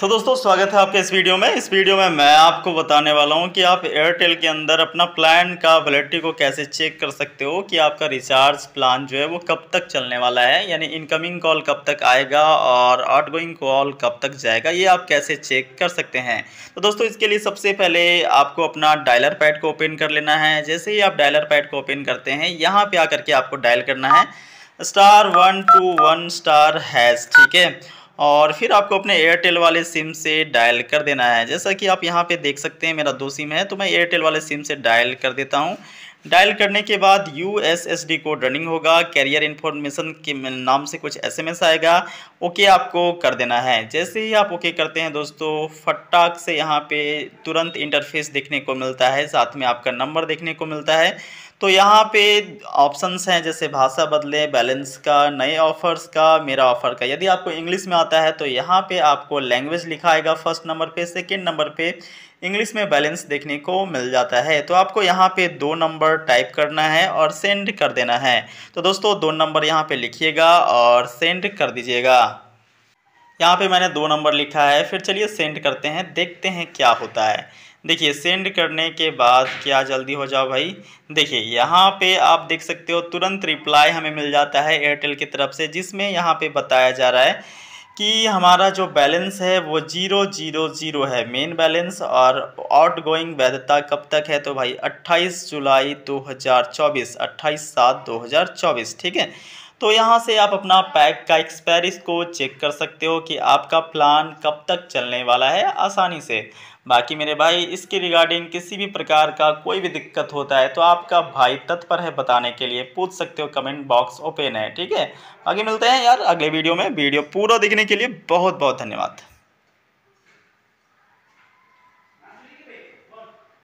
तो दोस्तों स्वागत है आपके इस वीडियो में इस वीडियो में मैं आपको बताने वाला हूं कि आप एयरटेल के अंदर अपना प्लान का वैलिडिटी को कैसे चेक कर सकते हो कि आपका रिचार्ज प्लान जो है वो कब तक चलने वाला है यानी इनकमिंग कॉल कब तक आएगा और गोइंग कॉल कब तक जाएगा ये आप कैसे चेक कर सकते हैं तो दोस्तों इसके लिए सबसे पहले आपको अपना डायलर पैड को ओपन कर लेना है जैसे ही आप डायलर पैड को ओपन करते हैं यहाँ पर आ करके आपको डायल करना है star one two one star hash ठीक है और फिर आपको अपने एयरटेल वाले सिम से डायल कर देना है जैसा कि आप यहाँ पे देख सकते हैं मेरा दो सिम है तो मैं एयरटेल वाले सिम से डायल कर देता हूँ डायल करने के बाद U S S D code running होगा कैरियर इन्फॉर्मेशन के नाम से कुछ एस एम एस आएगा ओके आपको कर देना है जैसे ही आप ओके करते हैं दोस्तों फटाक से यहाँ पे तुरंत इंटरफेस देखने को मिलता है साथ में आपका नंबर देखने को मिलता है तो यहाँ पे ऑप्शंस हैं जैसे भाषा बदले बैलेंस का नए ऑफर्स का मेरा ऑफ़र का यदि आपको इंग्लिश में आता है तो यहाँ पे आपको लैंग्वेज लिखा आएगा फर्स्ट नंबर पे सेकंड नंबर पे इंग्लिश में बैलेंस देखने को मिल जाता है तो आपको यहाँ पे दो नंबर नंबर टाइप करना है और सेंड कर देना है तो दोस्तों दो नंबर यहाँ पे लिखिएगा और सेंड कर दीजिएगा यहाँ पे मैंने दो नंबर लिखा है फिर चलिए सेंड करते हैं देखते हैं क्या होता है देखिए सेंड करने के बाद क्या जल्दी हो जाओ भाई देखिए यहाँ पे आप देख सकते हो तुरंत रिप्लाई हमें मिल जाता है एयरटेल की तरफ से जिसमें यहाँ पे बताया जा रहा है कि हमारा जो बैलेंस है वो जीरो जीरो जीरो है मेन बैलेंस और आउट गोइंग वैधता कब तक है तो भाई 28 जुलाई 2024 28 सात 2024 ठीक है तो यहाँ से आप अपना पैक का एक्सपायरी को चेक कर सकते हो कि आपका प्लान कब तक चलने वाला है आसानी से बाकी मेरे भाई इसके रिगार्डिंग किसी भी प्रकार का कोई भी दिक्कत होता है तो आपका भाई तत्पर है बताने के लिए पूछ सकते हो कमेंट बॉक्स ओपन है ठीक है बाकी मिलते हैं यार अगले वीडियो में वीडियो पूरा देखने के लिए बहुत बहुत धन्यवाद